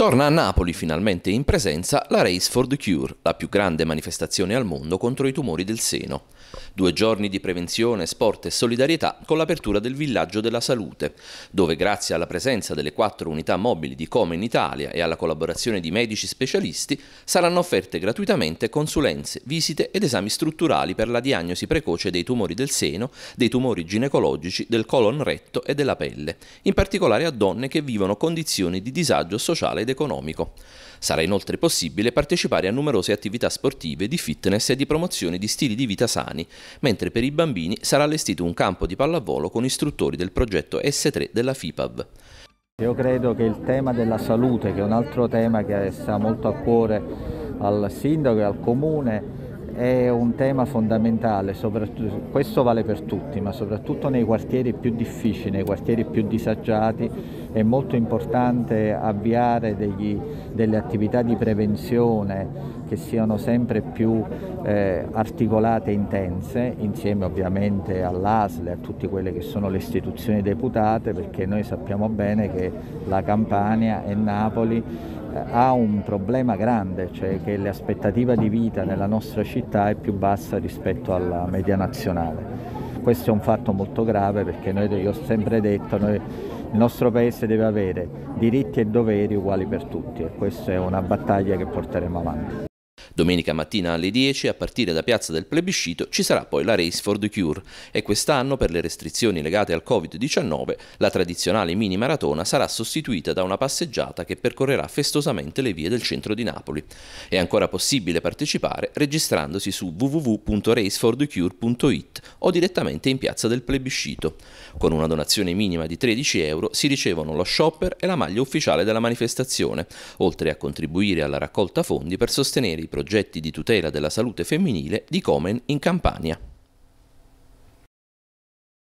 Torna a Napoli finalmente in presenza la Race for the Cure, la più grande manifestazione al mondo contro i tumori del seno. Due giorni di prevenzione, sport e solidarietà con l'apertura del Villaggio della Salute, dove grazie alla presenza delle quattro unità mobili di Come in Italia e alla collaborazione di medici specialisti saranno offerte gratuitamente consulenze, visite ed esami strutturali per la diagnosi precoce dei tumori del seno, dei tumori ginecologici, del colon retto e della pelle, in particolare a donne che vivono condizioni di disagio sociale ed economico. Sarà inoltre possibile partecipare a numerose attività sportive, di fitness e di promozione di stili di vita sani, mentre per i bambini sarà allestito un campo di pallavolo con istruttori del progetto S3 della FIPAV. Io credo che il tema della salute, che è un altro tema che sta molto a cuore al sindaco e al comune, è un tema fondamentale, questo vale per tutti, ma soprattutto nei quartieri più difficili, nei quartieri più disagiati, è molto importante avviare degli, delle attività di prevenzione che siano sempre più eh, articolate e intense, insieme ovviamente all'ASLE, a tutte quelle che sono le istituzioni deputate, perché noi sappiamo bene che la Campania e Napoli ha un problema grande, cioè che l'aspettativa di vita nella nostra città è più bassa rispetto alla media nazionale. Questo è un fatto molto grave perché noi, io ho sempre detto, noi, il nostro paese deve avere diritti e doveri uguali per tutti e questa è una battaglia che porteremo avanti. Domenica mattina alle 10, a partire da Piazza del Plebiscito, ci sarà poi la Race for the Cure e quest'anno, per le restrizioni legate al Covid-19, la tradizionale mini maratona sarà sostituita da una passeggiata che percorrerà festosamente le vie del centro di Napoli. È ancora possibile partecipare registrandosi su www.raceforthecure.it o direttamente in Piazza del Plebiscito. Con una donazione minima di 13 euro si ricevono lo shopper e la maglia ufficiale della manifestazione, oltre a contribuire alla raccolta fondi per sostenere i progetti soggetti di tutela della salute femminile di Comen in Campania.